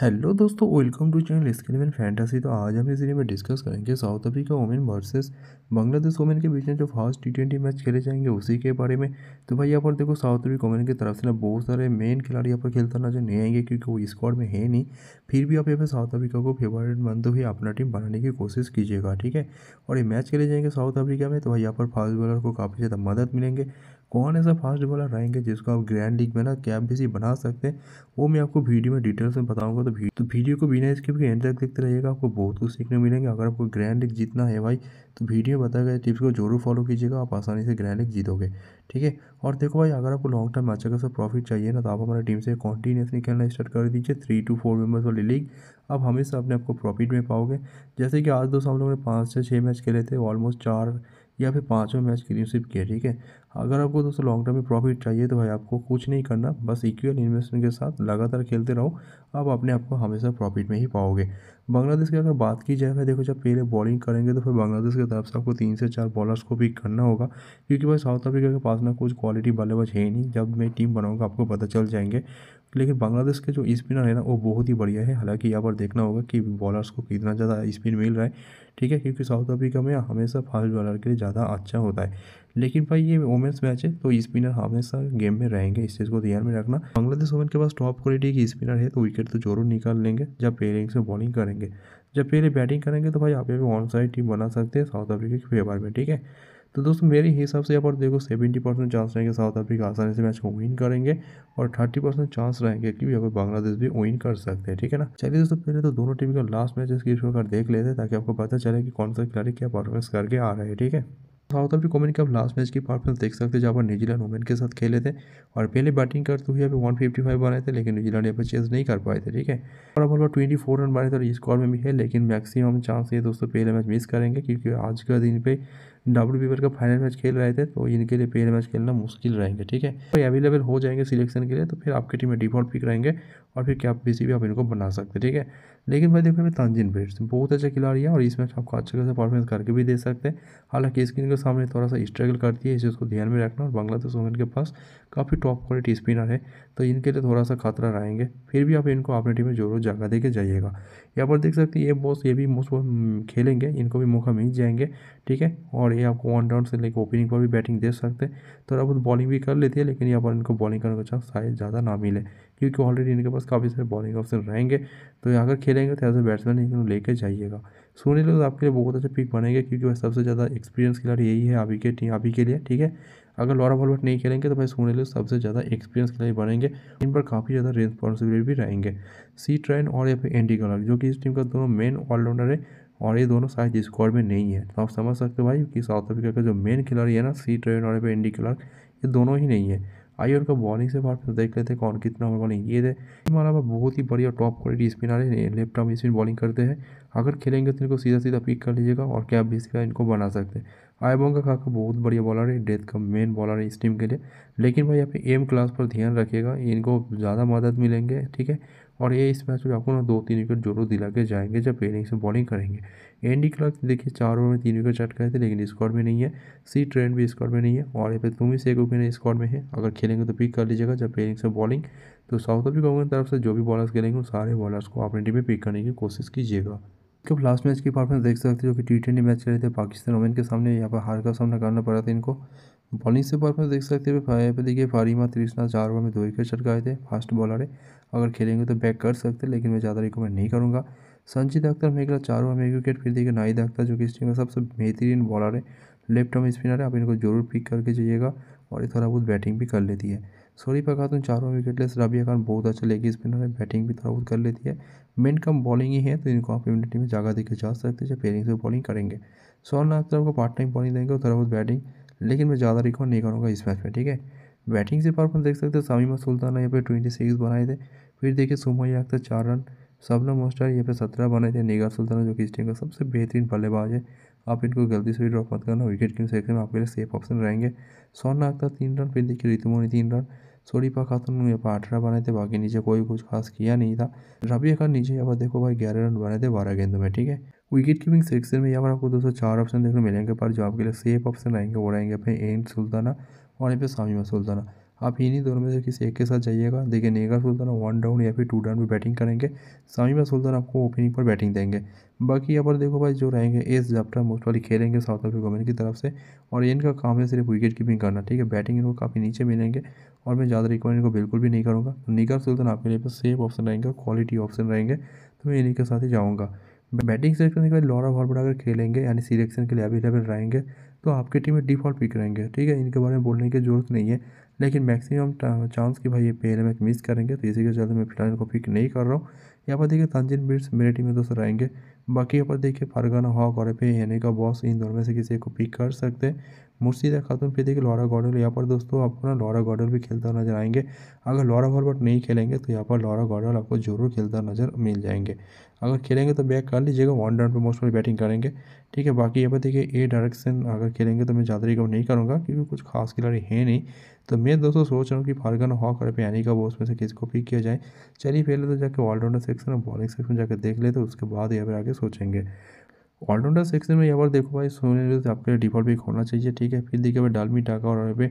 hello दोस्तों welcome to channel skin and fantasy तो आज हम इस सीरीज में डिस्कस करेंगे South Africa women versus Bangladesh women के बीच में जो फर्स्ट टी ट्वेंटी मैच खेले जाएंगे उसी के बारे में तो भाई यहाँ पर देखो साउथ अफ्रीका वोमेन की तरफ से ना बहुत सारे मेन खिलाड़ी यहाँ पर खेलता नजर नहीं आएंगे क्योंकि वो स्क्वाड में है नहीं फिर भी आप यहाँ पर साउथ अफ्रीका को फेवरेट मानते हुए अपना टीम बनाने की कोशिश कीजिएगा ठीक है और ये मैच खेले जाएंगे साउथ अफ्रीका में तो भाई यहाँ पर फास्ट बॉलर को काफ़ी ज़्यादा मदद मिलेंगे कौन ऐसा फास्ट बॉलर रहेंगे जिसको आप ग्रैंड लीग में ना कैप भी बना सकते हैं वो मैं आपको वीडियो में डिटेल्स में बताऊंगा तो, वीडियो तो को बिना इसके भी एंड तक देखते रहिएगा आपको बहुत कुछ सीखने मिलेंगे अगर आपको ग्रैंड लीग जीतना है भाई तो वीडियो में बताए गए टिप्स को जरूर फॉलो कीजिएगा आप आसानी से ग्रैंड लीग जीतोगे ठीक है और देखो भाई अगर आपको लॉन्ग टर्म अच्छा खासा प्रॉफिट चाहिए ना तो आप हमारी टीम से कॉन्टीन्यूसली खेलना स्टार्ट कर दीजिए थ्री टू फोर मेम्बर्स वाली लीग अब हमेशा अपने आपको प्रॉफिट में पाओगे जैसे कि आज दोस्तों हम लोगों ने पाँच से छः मैच खेले थे ऑलमोस्ट चार या फिर पाँचों मैच क्लीन स्विप किया ठीक है अगर आपको दोस्तों लॉन्ग टर्म में प्रॉफिट चाहिए तो भाई आपको कुछ नहीं करना बस इक्वल इन्वेस्टमेंट के साथ लगातार खेलते रहो आप अपने आप को हमेशा प्रॉफिट में ही पाओगे बांग्लादेश की अगर बात की जाए भाई देखो जब पहले बॉलिंग करेंगे तो फिर बांग्लादेश की तरफ से आपको तीन से चार बॉलर्स को पिक करना होगा क्योंकि भाई साउथ अफ्रीका के पास ना कुछ क्वालिटी बल्लेबाज है नहीं जब मैं टीम बनाऊँगा आपको पता चल जाएंगे लेकिन बांग्लादेश के जो स्पिनर है ना वो बहुत ही बढ़िया है हालांकि यहाँ पर देखना होगा कि बॉलर्स को कितना ज़्यादा स्पिन मिल रहा है ठीक है क्योंकि साउथ अफ्रीका में हमेशा फास्ट बॉलर के लिए ज़्यादा अच्छा होता है लेकिन भाई ये वोमेंस मैच है तो स्पिनर हमेशा गेम में रहेंगे इस चीज़ को ध्यान में रखना बांग्लादेश वोमेन के पास टॉप क्वालिटी की स्पिनर है तो विकेट तो जरूर निकाल लेंगे जब पेयरिंग से बॉलिंग करेंगे जब पहले बैटिंग करेंगे तो भाई आप ये ऑन साइड टीम बना सकते हैं साउथ अफ्रीका के फेवर में ठीक है तो दोस्तों मेरे हिसाब से यहाँ पर देखो सेवेंटी परसेंट चांस रहेंगे साउथ अफ्रीका आसानी से मैच को विन करेंगे और थर्टी परसेंट चांस रहेंगे कि यहाँ पर बांग्लादेश भी विन कर सकते हैं ठीक है ना चलिए दोस्तों पहले तो दोनों टीम का लास्ट मैच स्क्रीन कर देख लेते हैं ताकि आपको पता चले कि कौन सा खिलाड़ी क्या परफॉर्मेंस करके आ रहे हैं ठीक है साउथ अफ्रीका ओपन के आप लास्ट मैच की परफॉर्मेंस देख सकते हैं जहाँ पर न्यूजीलैंड ओपन के साथ खेले थे और पहले बैटिंग करते हुए अभी वन फिफ्टी फाइव बनाए थे लेकिन न्यूजीलैंड यहाँ पर चेज नहीं कर पाए थे ठीक है और अब लोग ट्वेंटी फोर रन बनाए थे और स्कॉर में भी है लेकिन मैक्सिमम चांस ये दोस्तों पहले मैच मिस करेंगे क्योंकि आज का दिन पे डब्ल्यू बीवर का फाइनल मैच खेल रहे थे तो इनके लिए पहले मैच खेलना मुश्किल रहेंगे ठीक है तो अवेलेबल हो जाएंगे सिलेक्शन के लिए तो फिर आपकी टीम में डिफॉल्ट पिक रहेंगे और फिर क्या बी भी आप इनको बना सकते ठीक है लेकिन भाई देखो भाई तंजिन बेट्स बहुत अच्छा खिलाड़ी है और इस मैच आपको अच्छे खासा परफॉर्मेंस करके भी दे सकते हैं हालांकि स्क्रीन के सामने थोड़ा सा स्ट्रगल करती है इसे उसको ध्यान में रखना और बांग्लादेश वोमेन के पास काफ़ी टॉप क्वालिटी स्पिनर है तो इनके लिए थोड़ा सा खतरा रहेंगे फिर भी आप इनको अपनी टीम में जोरों जगह दे के जाइएगा यहाँ पर देख सकते हैं ये बॉस ये भी मोस्ट खेलेंगे इनको भी मौका मिल जाएंगे ठीक है और ये आपको वन डाउन से लेकर ओपनिंग पर भी बैटिंग दे सकते हैं तो अब बॉलिंग भी कर लेती है लेकिन यहाँ पर इनको बॉलिंग करने का चांस शायद ज़्यादा ना मिले क्योंकि ऑलरेडी इनके पास काफ़ी सारे बॉलिंग ऑप्शन रहेंगे तो अगर खेलेंगे तो एज ए बैट्समैन इनको लेकर जाइएगा सुनील तो आपके लिए बहुत अच्छा पिक बनेंगे क्योंकि वह सबसे ज़्यादा एक्सपीरियंस खिलाड़ी यही है अभी के टीम अभी के लिए ठीक है अगर लॉरा बॉलवर्ट नहीं खेलेंगे तो भाई सुनील लिए सबसे ज़्यादा एक्सपीरियंस खिलाड़ी बनेंगे इन पर काफ़ी ज़्यादा रिस्पॉन्सिबिलिटी भी रहेंगे सी ट्रेन और या फिर एंडी कलर जो कि इस टीम का दोनों मेन ऑलराउंडर है और ये दोनों शायद स्क्वाड में नहीं है तो आप समझ सकते हो भाई कि साउथ अफ्रीका का जो मेन खिलाड़ी है ना सी ट्रेन और इंडी क्लर्क ये दोनों ही नहीं है आइए उनका बॉलिंग से बात देख लेते हैं कौन कितना ओवर बॉलिंग ये दे हमारा बहुत ही बढ़िया टॉप क्वालिटी स्पिनर है लेफ्ट आर्म स्पिन बॉलिंग करते हैं अगर खेलेंगे तो इनको सीधा सीधा पिक कर लीजिएगा और क्या बेसिका इनको बना सकते हैं आयबोंगा काका बहुत बढ़िया बॉलर है डेथ का मेन बॉलर है इस टीम के लिए लेकिन भाई यहाँ पे एम क्लास पर ध्यान रखिएगा इनको ज़्यादा मदद मिलेंगे ठीक है और ये इस मैच में आपको ना दो तीन विकेट जरूर दिला के जाएंगे जब इनिंग्स से बॉलिंग करेंगे एंडी क्लास देखिए चार ओवर में तीन विकेट चटकाए थे लेकिन स्क्वाड में नहीं है सी ट्रेंड भी स्क्वाड में नहीं है और यहाँ पे तुम ही से एक ओपनर स्क्वाड में है अगर खेलेंगे तो पिक कर लीजिएगा जब इनिंग्स से बॉलिंग तो साउथ अफ्रीका की तरफ से जो भी बॉलर्स खेलेंगे उन सारे बॉलर्स को अपनी टीम में पिक करने की कोशिश कीजिएगा कब लास्ट मैच की परफॉर्मेंस देख सकते हैं जो कि टी ट्वेंटी मैच खेले थे पाकिस्तान ओमेन के सामने यहाँ पर हार का सामना करना पड़ा था इनको बॉलिंग से परफॉर्मेंस देख सकते हैं यहाँ पर देखिए फारिमा तृष्णा चार ओवर में दो विकेट छटकाए थे फास्ट बॉलर है अगर खेलेंगे तो बैक कर सकते लेकिन मैं ज़्यादा रिकमेंड नहीं करूँगा संजीत अख्तर मेघला चार ओवर में एक विकेट फिर देखिए नाहिद अख्तर जो कि इस टीम का सबसे बेहतरीन बॉलर है लेफ्ट आर्म स्पिनर है आप इनको जरूर पिक करके जाइएगा और ये थोड़ा बहुत बैटिंग भी कर लेती है पर खातुन चारों विकेट लेस रबिया खान बहुत अच्छा लेगी स्पिनर है बैटिंग भी थोड़ा बहुत कर लेती है मेन कम बॉलिंग ही है तो इनको आप इम्यूनिटी में जगह देखे जा सकते हैं पेयरिंग से बॉलिंग करेंगे नाथ तरफ को पार्ट टाइम बॉलिंग देंगे और थोड़ा बहुत बैटिंग लेकिन मैं ज़्यादा रिकॉर्ड नहीं करूँगा इस मैच में ठीक है बैटिंग से परफॉर्मेंस देख सकते हैं शामीमा सुल्तान यहाँ पर ट्वेंटी सिक्स बनाए थे फिर देखिए सुमैया अख्तर चार रन सबना मोस्टर यहाँ पे सत्रह बनाए थे निगार सुल्तान जो कि इस टीम का सबसे बेहतरीन बल्लेबाज है आप इनको गलती से भी ड्रॉप मत करना विकेट कीपिंग सेक्शन में आपके लिए सेफ ऑप्शन रहेंगे सोना अख्तर तीन रन फिर देखिए रितुमोनी तीन रन सोरी खातून ने यहाँ पर रन बनाए थे बाकी नीचे कोई कुछ खास किया नहीं था रवि अखर नीचे यहाँ पर देखो भाई ग्यारह रन बनाए थे बारह गेंदों में ठीक है विकेट कीपिंग सेक्शन में यहाँ पर आपको दोस्तों चार ऑप्शन देखने मिलेंगे पर जो आपके लिए सेफ ऑप्शन रहेंगे वो रहेंगे अपने एंड सुल्ताना और यहाँ पर सामी सुल्ताना आप इन्हीं दोनों में से किसी एक के साथ जाइएगा देखिए नेगा सुल्तान वन डाउन या फिर टू डाउन पर बैटिंग करेंगे सामीबा सुल्तान आपको ओपनिंग पर बैटिंग देंगे बाकी यहाँ पर देखो भाई जो रहेंगे एस जाप्टा मोस्ट वाली खेलेंगे साउथ अफ्रीका गवर्नमेंट की तरफ से और इनका काम है सिर्फ विकेट कीपिंग करना ठीक है बैटिंग इनको काफ़ी नीचे मिलेंगे और मैं ज़्यादा रिकॉर्ड इनको बिल्कुल भी नहीं करूँगा तो निगर सुल्तान आपके लिए सेफ ऑप्शन रहेंगे क्वालिटी ऑप्शन रहेंगे तो मैं इन्हीं के साथ ही जाऊँगा बैटिंग सेलेक्शन के बाद लॉरा हॉर्बर्ट अगर खेलेंगे यानी सिलेक्शन के लिए अवेलेबल रहेंगे तो आपकी टीम में डिफॉल्ट पिक रहेंगे ठीक है इनके बारे में बोलने की जरूरत नहीं है लेकिन मैक्सिमम चांस कि भाई ये पहले मैच मिस करेंगे तो इसी के चलते मैं फिलहाल को पिक नहीं कर रहा हूँ यहाँ पर देखिए तंजिन बिट्स मेरे टीम में दोस्तों रहेंगे बाकी यहाँ पर देखिए फरगाना हॉक और पे हेने का बॉस इन दोनों में से किसी को पिक कर सकते हैं मुर्शीदा खातून फिर देखिए लॉरा गॉर्डन यहाँ पर दोस्तों आपको ना लॉरा गॉर्डन भी खेलता नजर आएंगे अगर लॉरा हॉलबर्ट नहीं खेलेंगे तो यहाँ पर लॉरा गॉर्डन आपको जरूर खेलता नजर मिल जाएंगे अगर खेलेंगे तो बैक कर लीजिएगा वन डाउन पर मोस्टली बैटिंग करेंगे ठीक है बाकी यहाँ पर देखिए ए डायरेक्शन अगर खेलेंगे तो मैं ज़्यादा रिकॉर्ड नहीं करूँगा क्योंकि कुछ खास खिलाड़ी है नहीं तो मैं दोस्तों सोच रहा हूँ कि फार्गन हॉक और पैनी का वो में से किसको पिक किया जाए चलिए पहले तो जाकर ऑलराउंडर सेक्शन और बॉलिंग सेक्शन जाकर देख लेते तो उसके बाद यहाँ पर आगे सोचेंगे ऑलराउंडर सेक्शन में यहाँ पर देखो भाई सोने आपके आपके डिफॉल्ट भी होना चाहिए ठीक है फिर देखिए भाई डालमी टाका और यहाँ पे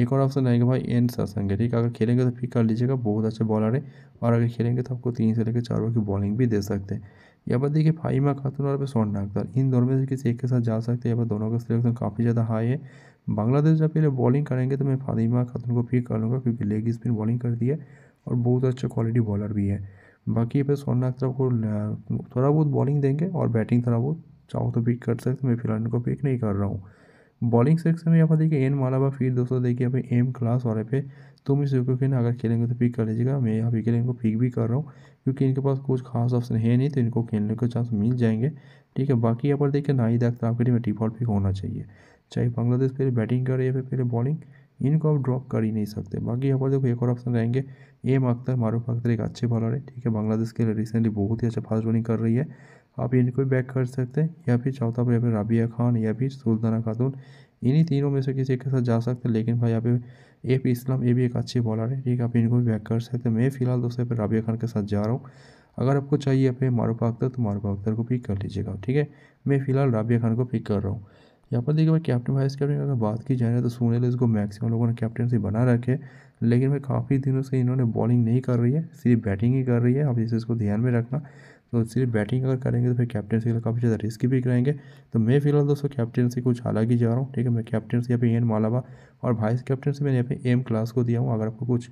एक और ऑप्शन आएगा भाई एन ससंग ठीक है अगर खेलेंगे तो फिर कर लीजिएगा बहुत अच्छे बॉलर है और अगर खेलेंगे तो आपको तीन से लेकर चार ओवर की बॉलिंग भी दे सकते हैं यहाँ पर देखिए फाइमा खातून और सोना अख्तर इन दोनों में से किसी एक के साथ जा सकते हैं यहाँ पर दोनों का सिलेक्शन काफ़ी ज़्यादा हाई है बांग्लादेश जब पहले बॉलिंग करेंगे तो मैं फातिमा खातून को फिर कर लूँगा क्योंकि लेग स्पिन बॉलिंग कर दी है और बहुत अच्छा क्वालिटी बॉलर भी है बाकी यहाँ पे सोना अख्तर को थोड़ा बहुत बॉलिंग देंगे और बैटिंग थोड़ा बहुत चाहो तो पिक कर सकते मैं फिलहाल इनको पिक नहीं कर रहा हूँ बॉलिंग सेक्शन में यहाँ पर देखिए एन मालावा फिर दोस्तों देखिए यहाँ पे एम क्लास वाले पे तुम इस यूको के ना अगर खेलेंगे तो पिक कर लीजिएगा मैं यहाँ पे इनको पिक भी कर रहा हूँ क्योंकि इनके पास कुछ खास ऑप्शन है नहीं तो इनको खेलने के चांस मिल जाएंगे ठीक है बाकी यहाँ पर देखिए ही अख्तर तो आपके लिए डिफॉल्ट पिक होना चाहिए चाहे बांग्लादेश पहले बैटिंग करे या फिर पहले बॉलिंग इनको आप ड्रॉप कर ही नहीं सकते बाकी यहाँ पर देखो एक और ऑप्शन रहेंगे एम अख्तर मारूफ अख्तर एक अच्छे बॉलर है ठीक है बांग्लादेश के लिए रिसेंटली बहुत ही अच्छा फास्ट बॉलिंग कर रही है आप इनको बैक कर सकते हैं या फिर चौथा प्लेयर पर राबिया खान या फिर सुल्ताना खातून इन्हीं तीनों में से किसी एक के साथ जा सकते हैं लेकिन भाई यहाँ पे ए पी इस्लाम ये भी एक अच्छी बॉलर है ठीक है आप इनको भी बैक कर सकते हैं मैं फिलहाल दोस्तों पर राबिया खान के साथ जा रहा हूँ अगर आपको चाहिए यहाँ पे मारूफा अख्तर तो मारूफा अख्तर को पिक कर लीजिएगा ठीक है मैं फिलहाल राबिया खान को पिक कर रहा हूँ यहाँ पर देखिए भाई कैप्टन वाइस कैप्टन अगर बात की जाए तो सोनेल इसको मैक्सिमम लोगों ने कैप्टनसी बना रखे लेकिन भाई काफ़ी दिनों से इन्होंने बॉलिंग नहीं कर रही है सिर्फ बैटिंग ही कर रही है आप इसे इसको ध्यान में रखना तो सिर्फ बैटिंग अगर करेंगे तो फिर कैप्टनसी का काफ़ी ज़्यादा रिस्क भी करेंगे तो मैं फिलहाल दोस्तों कैप्टनसी कुछ हालांकि जा रहा हूँ ठीक है मैं कैप्टनसी यहाँ पे एन मालावा और वाइस कैप्टनसी मैंने यहाँ पे एम क्लास को दिया हूँ अगर आपको कुछ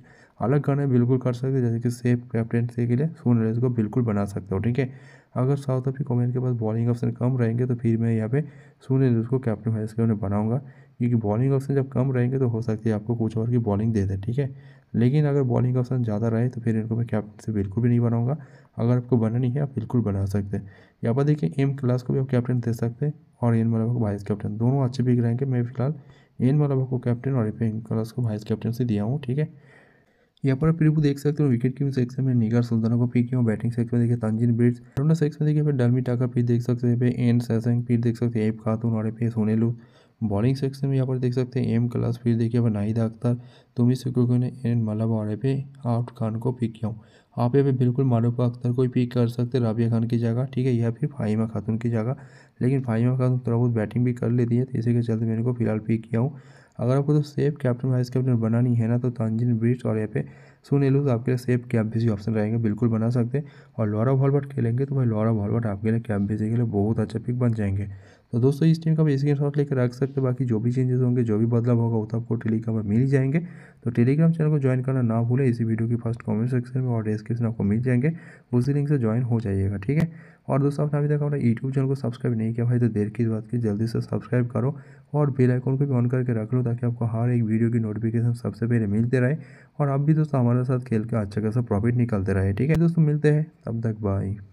अलग करना है बिल्कुल कर सकते हो जैसे कि सेफ कैप्टनसी के लिए सोन रेस को बिल्कुल बना सकते हो ठीक है अगर साउथ अफ्रीका में इनके पास बॉलिंग ऑप्शन कम रहेंगे तो फिर मैं यहाँ पे सुनील उसको वाइस कैप्टन बनाऊंगा क्योंकि बॉलिंग ऑप्शन जब कम रहेंगे तो हो सकती है आपको कुछ और की बॉलिंग दे दे ठीक है लेकिन अगर बॉलिंग ऑप्शन ज़्यादा रहे तो फिर इनको मैं कैप्टन से बिल्कुल भी नहीं बनाऊंगा अगर आपको बनानी है आप बिल्कुल बना सकते हैं यहाँ पर देखिए एम क्लास को भी आप कैप्टन दे सकते हैं और एन मलबा को वाइस कैप्टन दोनों अच्छे बिक रहेंगे मैं फिलहाल एन मलबा को कैप्टन और एम क्लास को वाइस कैप्टन से दिया हूँ ठीक है यहाँ पर फिर भी देख सकते हो विकेट कीपिंग सेक्शन में निगर सुल्ताना को फिर किया बैटिंग सेक्शन में देखिए तंजीन ब्रिट्स रोना सेक्शन में देखिए फिर डलमी टाका फिर देख सकते हैं एन सैसंग फिर देख सकते हैं एफ खातून और फिर सोनेलू बॉलिंग सेक्शन में यहाँ पर देख सकते हैं एम क्लास फिर देखिए फिर नाहिद अख्तर तुम्हें सुकुको ने एन मलब और पे आउट खान को पिक किया हूँ आप यहाँ पे बिल्कुल मारूफा अख्तर को ही पिक कर सकते हैं राबिया खान की जगह ठीक है या फिर फाहिमा खातून की जगह लेकिन फाहिमा खातून थोड़ा बहुत बैटिंग भी कर लेती है तो इसी के चलते मैंने को फिलहाल पिक किया हूँ अगर आपको तो सेफ कैप्टन वाइस कैप्टन बनानी है ना तो तंजिन ब्रिज और यहाँ पे सुन एलूज तो आपके लिए सेफ कैप भी ऑप्शन रहेंगे बिल्कुल बना सकते हैं और लॉरा वॉलवर्ट खेलेंगे तो भाई लॉरा वॉलवर्ट आपके लिए कैप भी के लिए बहुत अच्छा पिक बन जाएंगे तो दोस्तों इस टीम का आप स्क्रीन शॉट लेकर रख सकते हैं बाकी जो भी चेंजेस होंगे जो भी बदलाव होगा वो तो आपको टेलीग्राम पर मिल जाएंगे तो टेलीग्राम चैनल को ज्वाइन करना ना भूलें इसी वीडियो की फर्स्ट कमेंट सेक्शन में और डिस्क्रिप्शन आपको मिल जाएंगे उसी लिंक से ज्वाइन हो जाइएगा ठीक है और दोस्तों आपने अभी तक अपना यूट्यूब चैनल को सब्सक्राइब नहीं किया भाई तो देर की बात की जल्दी से सब्सक्राइब करो और बेल आइकन को भी ऑन करके रख लो ताकि आपको हर एक वीडियो की नोटिफिकेशन सबसे पहले मिलते रहे और आप भी दोस्तों हमारे साथ खेल के अच्छा खासा प्रॉफिट निकलते रहे ठीक है दोस्तों मिलते हैं तब तक बाय